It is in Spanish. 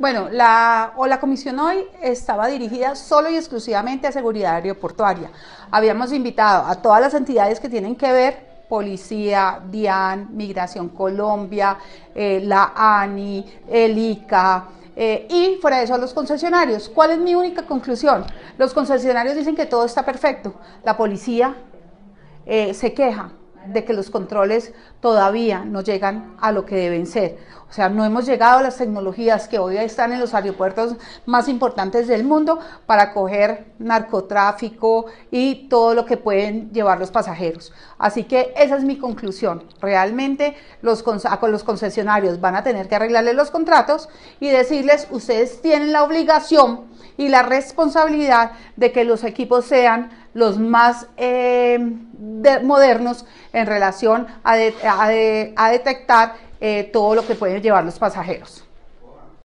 Bueno, la, o la comisión hoy estaba dirigida solo y exclusivamente a seguridad aeroportuaria. Habíamos invitado a todas las entidades que tienen que ver Policía, DIAN, Migración Colombia, eh, la ANI, el ICA, eh, y fuera de eso a los concesionarios. ¿Cuál es mi única conclusión? Los concesionarios dicen que todo está perfecto. La policía eh, se queja de que los controles todavía no llegan a lo que deben ser. O sea, no hemos llegado a las tecnologías que hoy están en los aeropuertos más importantes del mundo para coger narcotráfico y todo lo que pueden llevar los pasajeros. Así que esa es mi conclusión. Realmente los, los concesionarios van a tener que arreglarle los contratos y decirles, ustedes tienen la obligación y la responsabilidad de que los equipos sean los más eh, modernos en relación a, detectar eh, todo lo que pueden llevar los pasajeros.